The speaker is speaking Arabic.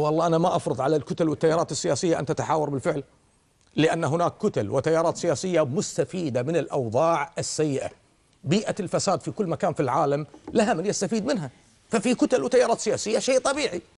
والله أنا ما أفرض على الكتل والتيارات السياسية أن تتحاور بالفعل لأن هناك كتل وتيارات سياسية مستفيدة من الأوضاع السيئة بيئة الفساد في كل مكان في العالم لها من يستفيد منها ففي كتل وتيارات سياسية شيء طبيعي